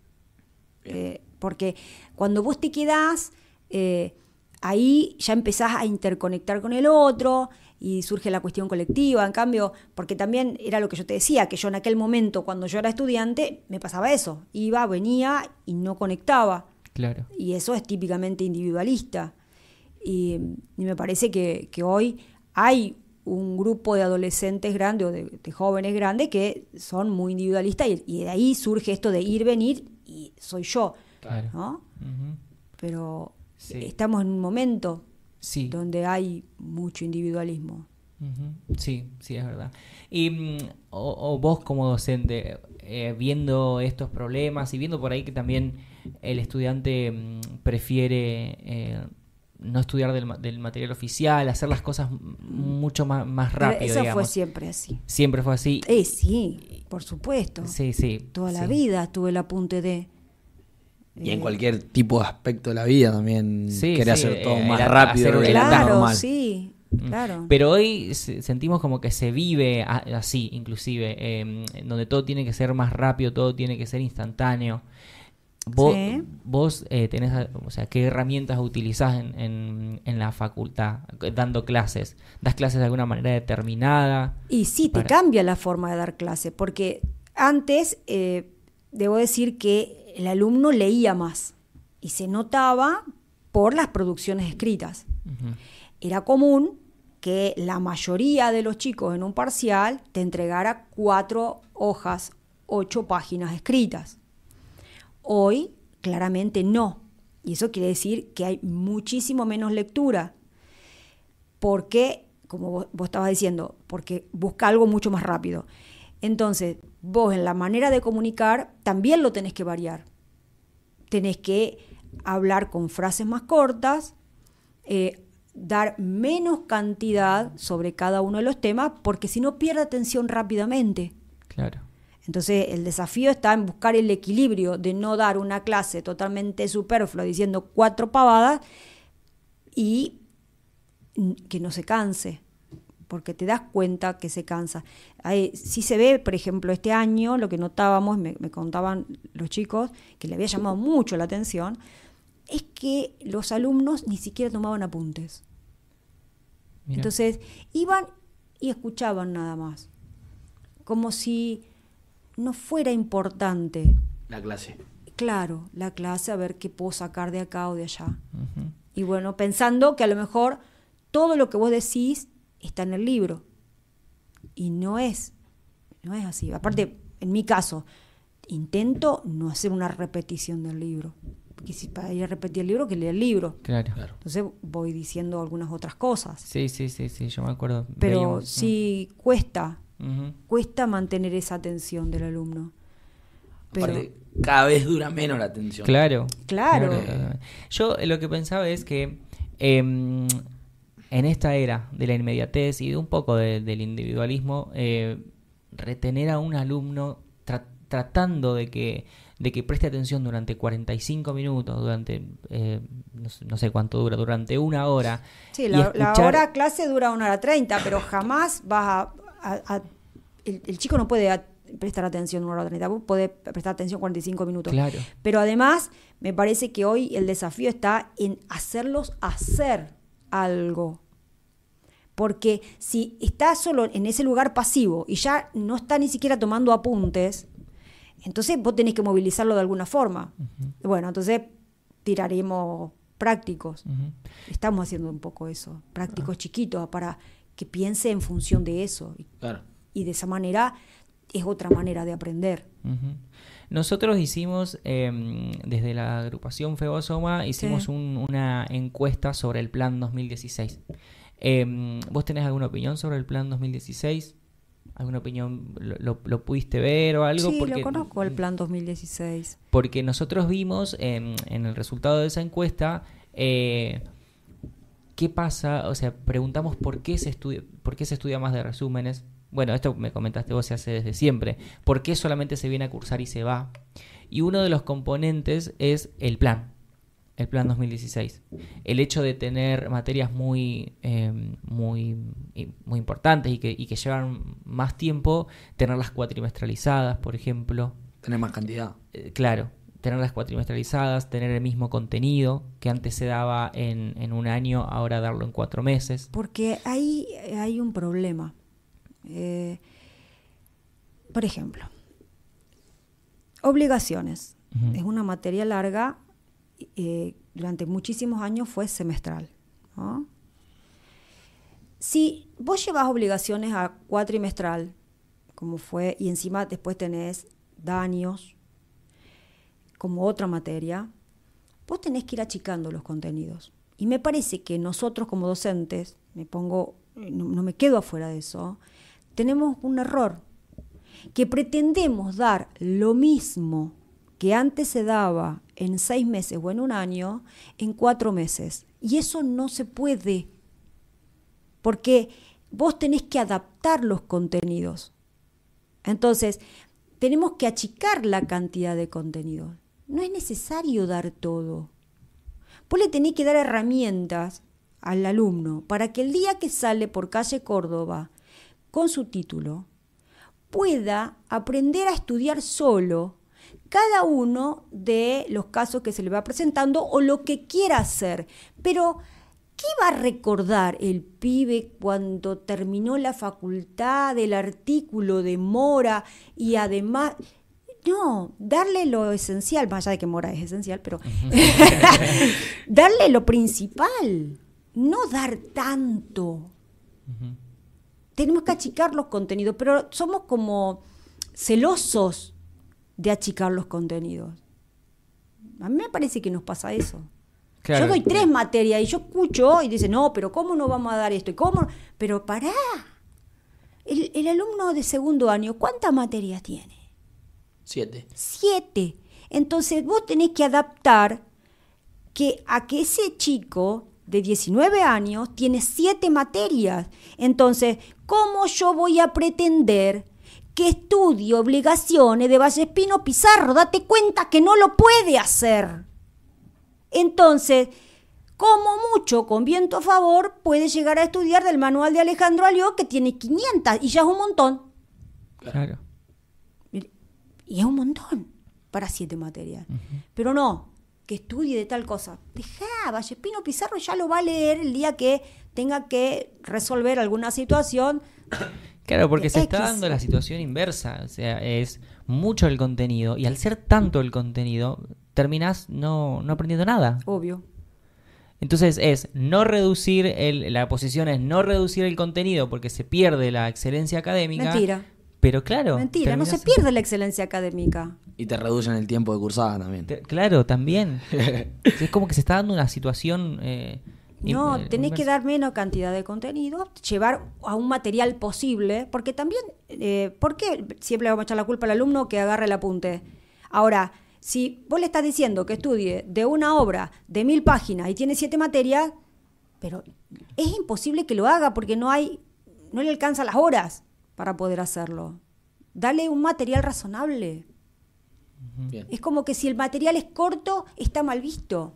Eh, porque cuando vos te quedás ahí ya empezás a interconectar con el otro y surge la cuestión colectiva, en cambio, porque también era lo que yo te decía, que yo en aquel momento, cuando yo era estudiante, me pasaba eso, iba, venía y no conectaba. Claro. Y eso es típicamente individualista. Y, me parece que, hoy hay un grupo de adolescentes grandes o de, jóvenes grandes que son muy individualistas y, de ahí surge esto de ir, venir y soy yo. Claro. Pero Estamos en un momento donde hay mucho individualismo. Sí, sí, es verdad. Y mm, o, vos como docente, eh, viendo estos problemas y viendo por ahí que también el estudiante mm, prefiere eh, no estudiar del, material oficial, hacer las cosas mucho más, más rápido. eso fue siempre así. Siempre fue así. Eh, sí, por supuesto. Sí, sí. Toda la vida estuve el apunte de... Y en eh, cualquier tipo de aspecto de la vida también sí, hacer todo eh, más rápido claro, Sí, mm. claro. Pero hoy sentimos como que se vive así, inclusive, em, donde todo tiene que ser más rápido, todo tiene que ser instantáneo. Vos, vos eh, tenés, o sea, ¿qué herramientas utilizás en, la facultad dando clases? ¿Das clases de alguna manera determinada? Y sí, te cambia la forma de dar clases, porque antes, debo decir que el alumno leía más y se notaba por las producciones escritas. Era común que la mayoría de los chicos en un parcial te entregara cuatro hojas, ocho páginas escritas. Hoy claramente no. Y eso quiere decir que hay muchísimo menos lectura. Porque, como vos, vos estabas diciendo, porque busca algo mucho más rápido. Entonces, vos en la manera de comunicar también lo tenés que variar. Tenés que hablar con frases más cortas, eh, dar menos cantidad sobre cada uno de los temas, porque si no pierde atención rápidamente. Claro. Entonces, el desafío está en buscar el equilibrio de no dar una clase totalmente superflua diciendo cuatro pavadas y que no se canse porque te das cuenta que se cansa. si se ve, por ejemplo, este año, lo que notábamos, me, contaban los chicos, que le había llamado mucho la atención, es que los alumnos ni siquiera tomaban apuntes. Entonces, iban y escuchaban nada más, como si no fuera importante. La clase. Claro, la clase, a ver qué puedo sacar de acá o de allá. Y bueno, pensando que a lo mejor todo lo que vos decís está en el libro. Y no es, no es así. Aparte, en mi caso, intento no hacer una repetición del libro. Porque si para ir a repetir el libro, que lea el libro. Claro. Entonces voy diciendo algunas otras cosas. Sí, sí, sí, sí, yo me acuerdo. Pero sí cuesta, cuesta mantener esa atención del alumno. Aparte, cada vez dura menos la atención. Claro. Claro. Yo lo que pensaba es que... Em, en esta era de la inmediatez y de un poco del individualismo, eh, retener a un alumno tratando de que, de que preste atención durante 45 minutos, durante eh, no, sé, cuánto dura, durante una hora. Sí, la, hora clase dura una hora treinta, pero jamás vas a... el, chico no puede prestar atención una hora treinta, puede prestar atención 45 minutos. Claro. Pero además, me parece que hoy el desafío está en hacerlos hacer algo. Porque si está solo en ese lugar pasivo y ya no está ni siquiera tomando apuntes, entonces vos tenés que movilizarlo de alguna forma. Bueno, entonces tiraremos prácticos. Estamos haciendo un poco eso, prácticos ah. chiquitos para que piense en función de eso. Y de esa manera es otra manera de aprender. Nosotros hicimos, em, desde la agrupación Febosoma, hicimos una encuesta sobre el plan 2016. Em, ¿Vos tenés alguna opinión sobre el plan 2016? ¿Alguna opinión? ¿Lo, pudiste ver o algo? Sí, porque, lo conozco, el mm, plan 2016. Porque nosotros vimos em, en el resultado de esa encuesta eh, qué pasa, o sea, preguntamos por qué se estudia, por qué se estudia más de resúmenes, bueno, esto me comentaste vos se hace desde siempre. ¿Por qué solamente se viene a cursar y se va? Y uno de los componentes es el plan, el plan 2016. El hecho de tener materias muy, em, muy, muy importantes y que, y que llevan más tiempo, tenerlas cuatrimestralizadas, por ejemplo. Tener más cantidad. Eh, claro, tenerlas cuatrimestralizadas, tener el mismo contenido que antes se daba en, en, un año, ahora darlo en cuatro meses. Porque ahí hay un problema. Eh, por ejemplo, obligaciones. Es una materia larga, eh, durante muchísimos años fue semestral. Si vos llevas obligaciones a cuatrimestral, como fue, y encima después tenés daños, como otra materia, vos tenés que ir achicando los contenidos. Y me parece que nosotros como docentes, me pongo, no me quedo afuera de eso, tenemos un error, que pretendemos dar lo mismo que antes se daba en seis meses o en un año, en cuatro meses. Y eso no se puede, porque vos tenés que adaptar los contenidos. Entonces, tenemos que achicar la cantidad de contenido. No es necesario dar todo. Vos le tenés que dar herramientas al alumno para que el día que sale por calle Córdoba con su título, pueda aprender a estudiar solo cada uno de los casos que se le va presentando o lo que quiera hacer. Pero, ¿qué va a recordar el pibe cuando terminó la facultad, el artículo de Mora y además... No, darle lo esencial, más allá de que Mora es esencial, pero darle lo principal, no dar tanto tenemos que achicar los contenidos, pero somos como celosos de achicar los contenidos. A mí me parece que nos pasa eso. Yo doy tres materias y yo escucho y dice, no, pero ¿cómo no vamos a dar esto? ¿Y cómo? Pero pará. El, alumno de segundo año, ¿cuántas materias tiene? Siete. Siete. Entonces vos tenés que adaptar que a que ese chico de 19 años tiene siete materias. Entonces, ¿cómo yo voy a pretender que estudie obligaciones de Espino Pizarro? Date cuenta que no lo puede hacer. Entonces, como mucho, con viento a favor, puede llegar a estudiar del manual de Alejandro Alió, que tiene 500 y ya es un montón. Claro. Y es un montón para siete materias. Pero no, que estudie de tal cosa. Dejá, Vallepino Pizarro ya lo va a leer el día que tenga que resolver alguna situación. Claro, porque se está dando la situación inversa, o sea, es mucho el contenido y al ser tanto el contenido, terminas no, no aprendiendo nada. Obvio. Entonces es no reducir, el, la posición es no reducir el contenido porque se pierde la excelencia académica. Mentira. Pero claro. Mentira, no se pierde la excelencia académica. Y te reducen el tiempo de cursada también. claro, también. es como que se está dando una situación. Eh, no, eh, tenés que dar menos cantidad de contenido, llevar a un material posible, porque también, eh, ¿por qué siempre vamos a echar la culpa al alumno que agarre el apunte? Ahora, si vos le estás diciendo que estudie de una obra de mil páginas y tiene siete materias, pero es imposible que lo haga porque no hay, no le alcanza las horas para poder hacerlo. Dale un material razonable. Es como que si el material es corto, está mal visto.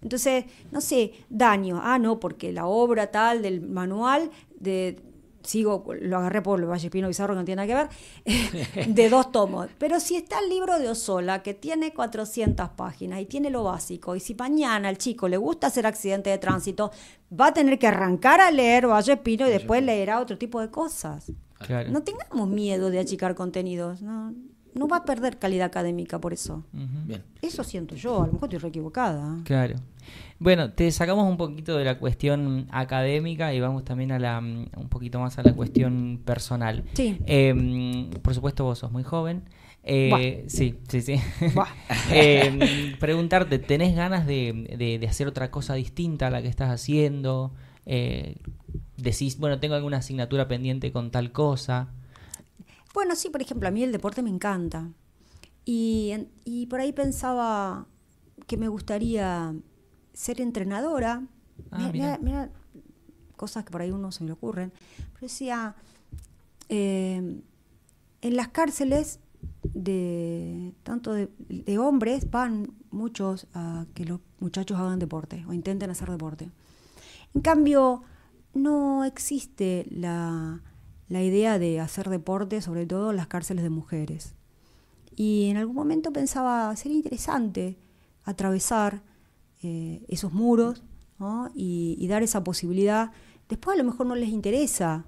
Entonces, no sé, daño. Ah, no, porque la obra tal del manual de sigo, lo agarré por Valle Pino Bizarro, que no tiene nada que ver, de dos tomos. Pero si está el libro de Osola, que tiene 400 páginas y tiene lo básico, y si mañana al chico le gusta hacer accidente de tránsito, va a tener que arrancar a leer Valle Pino y después leerá otro tipo de cosas. No tengamos miedo de achicar contenidos, no, va a perder calidad académica por eso. Eso siento yo, a lo mejor estoy re equivocada. Claro. Bueno, te sacamos un poquito de la cuestión académica y vamos también a la un poquito más a la cuestión personal. Sí. Em, por supuesto, vos sos muy joven. Eh, sí, sí, sí. Em, preguntarte, ¿tenés ganas de, de, de, hacer otra cosa distinta a la que estás haciendo? Eh, decís, bueno, tengo alguna asignatura pendiente con tal cosa. Bueno, sí, por ejemplo, a mí el deporte me encanta. Y, por ahí pensaba que me gustaría ser entrenadora. Ah, mira, cosas que por ahí uno se me ocurren. Pero decía, em, en las cárceles de tanto de, de hombres van muchos a que los muchachos hagan deporte o intenten hacer deporte. En cambio, no existe la, idea de hacer deporte, sobre todo en las cárceles de mujeres. Y en algún momento pensaba, sería interesante atravesar eh, esos muros y, dar esa posibilidad. Después a lo mejor no les interesa,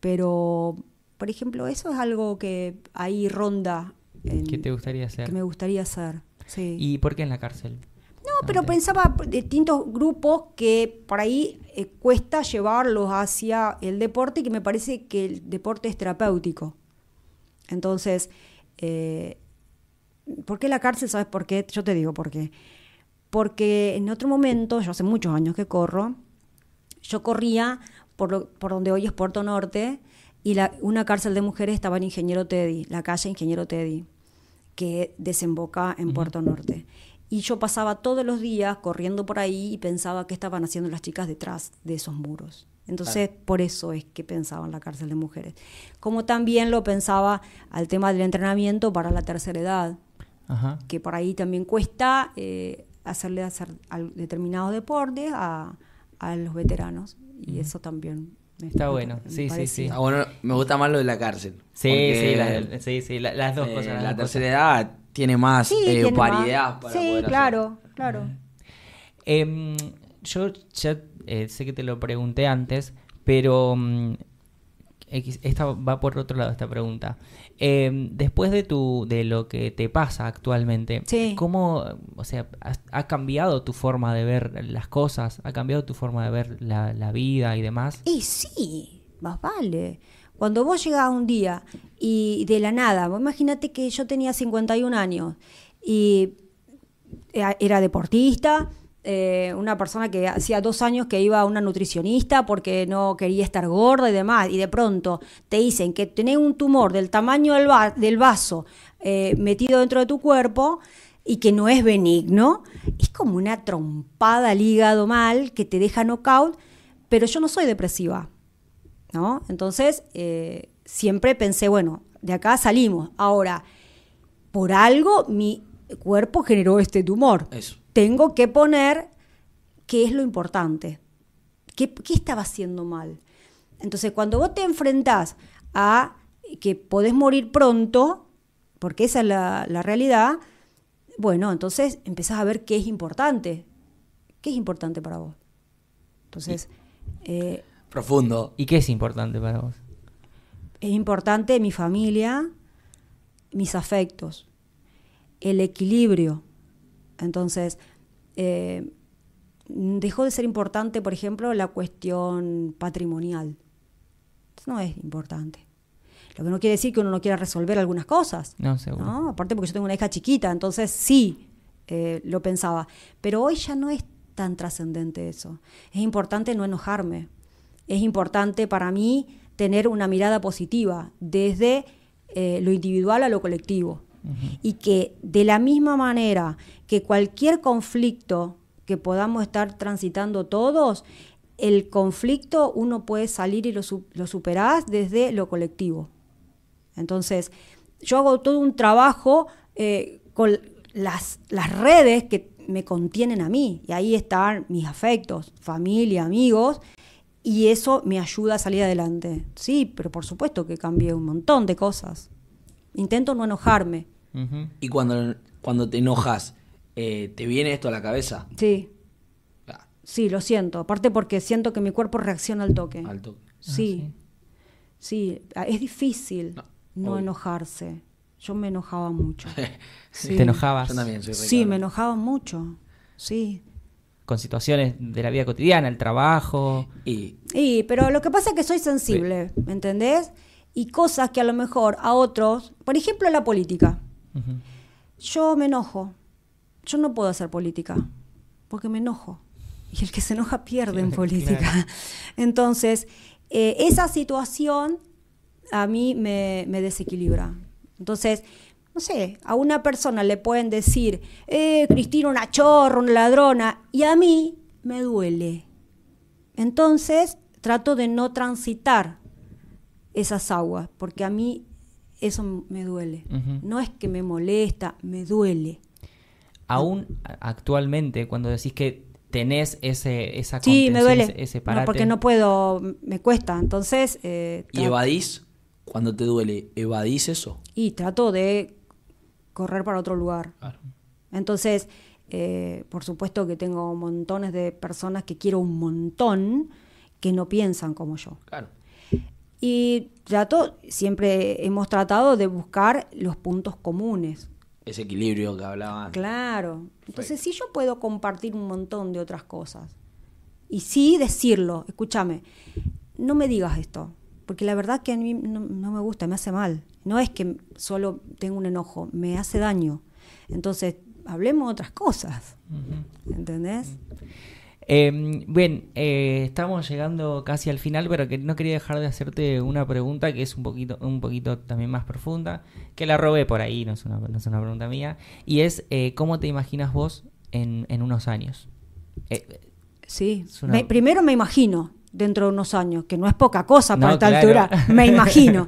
pero, por ejemplo, eso es algo que ahí ronda. ¿Qué te gustaría hacer? Que me gustaría hacer, sí. ¿Y por qué en la cárcel? No, pero pensaba distintos grupos que por ahí eh, cuesta llevarlos hacia el deporte, que me parece que el deporte es terapéutico. Entonces, eh, ¿por qué la cárcel? ¿Sabes por qué? Yo te digo por qué. Porque en otro momento, yo hace muchos años que corro, yo corría por, por donde hoy es Puerto Norte y una cárcel de mujeres estaba en Ingeniero Teddy, la calle Ingeniero Teddy, que desemboca en Puerto Norte. Y yo pasaba todos los días corriendo por ahí y pensaba qué estaban haciendo las chicas detrás de esos muros. Entonces, por eso es que pensaba en la cárcel de mujeres. Como también lo pensaba al tema del entrenamiento para la tercera edad, que por ahí también cuesta eh, hacerle hacer determinados deportes a, a los veteranos. Y eso también Está bueno, sí, sí, sí. Ah, bueno, me gusta más lo de la cárcel. Sí, sí, sí, las dos eh, cosas. la tercera edad tiene más paridad eh, variedad Sí, claro, claro. Eh, yo ya eh, sé que te lo pregunté antes, pero mm, esta va por otro lado esta pregunta. Em, después de tu, de lo que te pasa actualmente, ¿cómo, o sea, ha cambiado tu forma de ver las cosas? ¿Ha cambiado tu forma de ver la, vida y demás? Y sí, más vale. Cuando vos llegas un día y de la nada, vos imagínate que yo tenía 51 años y eh, era deportista, eh, una persona que hacía dos años que iba a una nutricionista porque no quería estar gorda y demás, y de pronto te dicen que tenés un tumor del tamaño del, vaso eh, metido dentro de tu cuerpo y que no es benigno, es como una trompada al hígado mal que te deja knockout, pero yo no soy depresiva, ¿no? Entonces, eh, siempre pensé, bueno, de acá salimos. Ahora, por algo mi cuerpo generó este tumor. Eso tengo que poner qué es lo importante, qué, estaba haciendo mal. Entonces, cuando vos te enfrentás a que podés morir pronto, porque esa es la, la realidad, bueno, entonces empezás a ver qué es importante, qué es importante para vos. Entonces... Eh, profundo. ¿Y qué es importante para vos? Es importante mi familia, mis afectos, el equilibrio, entonces, eh, dejó de ser importante, por ejemplo, la cuestión patrimonial. No es importante. Lo que no quiere decir que uno no quiera resolver algunas cosas. No, seguro. Aparte porque yo tengo una hija chiquita, entonces sí eh, lo pensaba. Pero hoy ya no es tan trascendente eso. Es importante no enojarme. Es importante para mí tener una mirada positiva desde eh, lo individual a lo colectivo y que de la misma manera que cualquier conflicto que podamos estar transitando todos, el conflicto uno puede salir y lo, lo superás desde lo colectivo. Entonces, yo hago todo un trabajo eh, con las, las redes que me contienen a mí, y ahí están mis afectos, familia, amigos, y eso me ayuda a salir adelante. Sí, pero por supuesto que cambié un montón de cosas. Intento no enojarme, y cuando, cuando te enojas, eh, ¿te viene esto a la cabeza? Sí. Sí, lo siento. Aparte porque siento que mi cuerpo reacciona al toque. Al toque. Ah, sí. sí. Ah, es difícil no, enojarse. Yo me enojaba mucho. sí. ¿Te enojabas? Yo también soy Sí, me enojaba mucho. Sí con situaciones de la vida cotidiana, el trabajo. Y, y pero lo que pasa es que soy sensible, ¿me entendés? Y cosas que a lo mejor a otros, por ejemplo la política. Yo me enojo. Yo no puedo hacer política, porque me enojo. Y el que se enoja pierde en política. Entonces, eh, esa situación a mí me, desequilibra. Entonces, no sé, a una persona le pueden decir, eh, Cristina, una chorra, una ladrona, y a mí me duele. Entonces, trato de no transitar esas aguas, porque a mí eso me duele. No es que me molesta, me duele. Aún actualmente, cuando decís que tenés ese, esa Sí, me duele. Ese, porque no puedo, me cuesta. Entonces. Eh, ¿Y evadís? Cuando te duele, ¿evadís eso? Y trato de correr para otro lugar. Claro. Entonces, eh, por supuesto que tengo montones de personas que quiero un montón que no piensan como yo. Claro. Y trato, siempre hemos tratado de buscar los puntos comunes. Ese equilibrio que hablaba. Claro. Entonces si yo puedo compartir un montón de otras cosas. Y sí decirlo, escúchame, no me digas esto, porque la verdad que a mí no, me gusta, me hace mal. No es que solo tengo un enojo, me hace daño. Entonces, hablemos de otras cosas. ¿Entendés? Em, bien, eh, estamos llegando casi al final, pero que no quería dejar de hacerte una pregunta que es un poquito, un poquito también más profunda, que la robé por ahí, no es una, pregunta mía, y es eh, ¿cómo te imaginas vos en, unos años? Eh, sí, primero me imagino dentro de unos años, que no es poca cosa para esta altura, me imagino.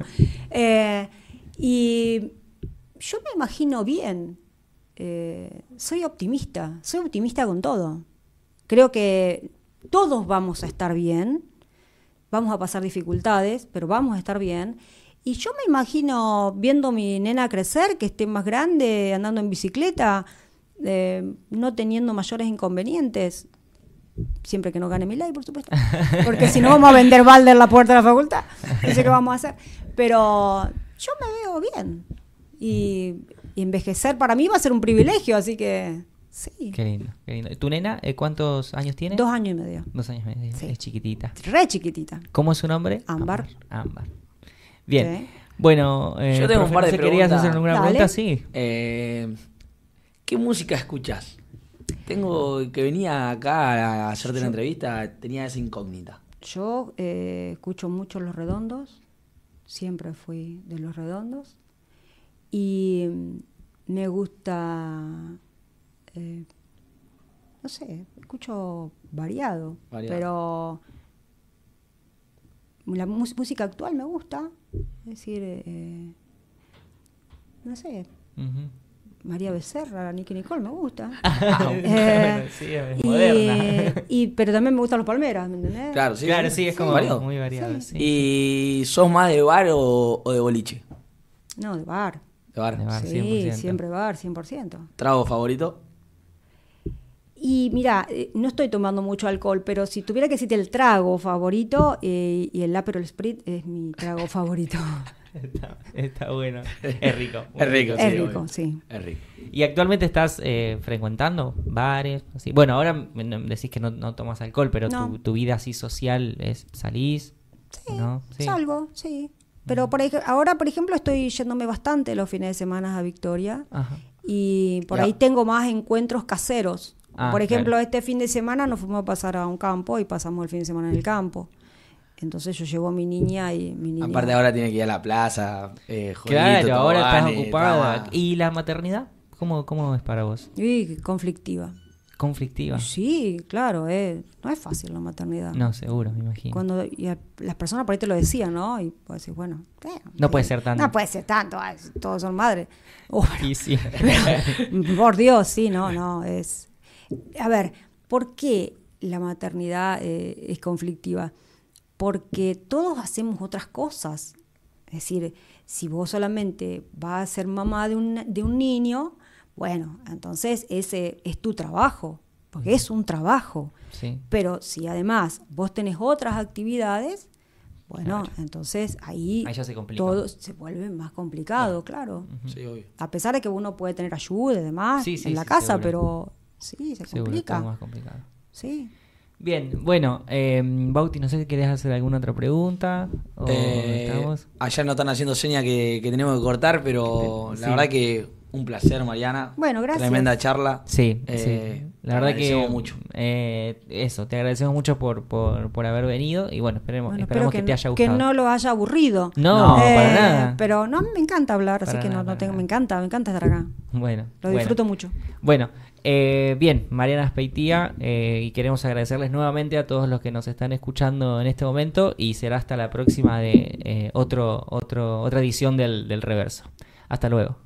y yo me imagino bien, soy optimista, soy optimista con todo Creo que todos vamos a estar bien, vamos a pasar dificultades, pero vamos a estar bien. Y yo me imagino viendo a mi nena crecer, que esté más grande, andando en bicicleta, eh, no teniendo mayores inconvenientes. Siempre que no gane mi ley, por supuesto. Porque si no, vamos a vender balde en la puerta de la facultad. No sé qué vamos a hacer. Pero yo me veo bien. Y, y envejecer para mí va a ser un privilegio, así que Sí. Qué lindo, qué lindo. ¿Tu nena eh, cuántos años tiene? Dos años y medio. Dos años y medio. Es chiquitita. Re chiquitita. ¿Cómo es su nombre? Ámbar. Ámbar. Bien. Bueno, eh, yo ¿Querías hacer alguna pregunta? Sí. Eh, ¿Qué música escuchas? Tengo que venía acá a hacerte la entrevista, tenía esa incógnita. Yo eh, escucho mucho Los Redondos, siempre fui de Los Redondos y mm, me gusta este, no sé, escucho variado, pero la música actual me gusta, es decir, eh, no sé. María Becerra, Nicky Nicole, me gusta. Ah, eh, moderna. Y, pero también me gustan los palmeras, ¿me entendés? Claro, sí, es como muy variado. ¿Y sos más de bar o, de boliche? No, de bar. De bar, sí, 100%. siempre bar, 100%. ¿Trago favorito? Y mira, eh, no estoy tomando mucho alcohol, pero si tuviera que decirte el trago favorito, eh, y el Aperol sprit es mi trago favorito. Está, bueno. Es rico. Es rico, sí. Es rico, sí. Es rico. ¿Y actualmente estás eh, frecuentando bares? Bueno, ahora decís que no, tomas alcohol, pero tu, vida así social es salís. Sí, salgo, sí. Pero mm. por ahí, ahora, por ejemplo, estoy yéndome bastante los fines de semana a Victoria. Y por ahí tengo más encuentros caseros. Ah, por ejemplo, este fin de semana nos fuimos a pasar a un campo y pasamos el fin de semana en el campo. Entonces yo llevo a mi niña y mi niña. Aparte ahora tiene que ir a la plaza. Eh, claro, ahora estás ocupada. ¿Y la maternidad? ¿Cómo, ¿Cómo es para vos? Y conflictiva. ¿Conflictiva? Sí, claro. Eh, no es fácil la maternidad. No, seguro, me imagino. Cuando las personas por ahí te lo decían, ¿no? Y puedes decir, bueno... Eh, no puede eh, ser tanto. No puede ser tanto. todos son madres. sí. por Dios, sí, no, no. Es a ver, ¿por qué la maternidad eh, es conflictiva? Porque todos hacemos otras cosas. Es decir, si vos solamente vas a ser mamá de un, de un niño, bueno, entonces ese es tu trabajo, porque es un trabajo. Pero si además vos tenés otras actividades, bueno, entonces ahí, todo se vuelve más complicado, claro. A pesar de que uno puede tener ayuda y demás en la casa, pero Sí, se complica. más complicado. Sí. Bien, bueno, eh, Bauti, no sé si querés hacer alguna otra pregunta. O eh, allá no están haciendo señas que, tenemos que cortar, pero la verdad que un placer, Mariana. Bueno, gracias. Tremenda charla. Sí, eh, La verdad que. mucho. Eh, eso, te agradecemos mucho por, haber venido y bueno, esperemos, que, te haya gustado. Que no lo haya aburrido. No, para nada. Pero no, me encanta hablar, así que no, tengo, me encanta, me encanta estar acá. Bueno. Lo disfruto mucho. Bueno. Eh, bien, Mariana Speitía eh, y queremos agradecerles nuevamente a todos los que nos están escuchando en este momento y será hasta la próxima de eh, otro, otro, otra edición del Reverso. Hasta luego.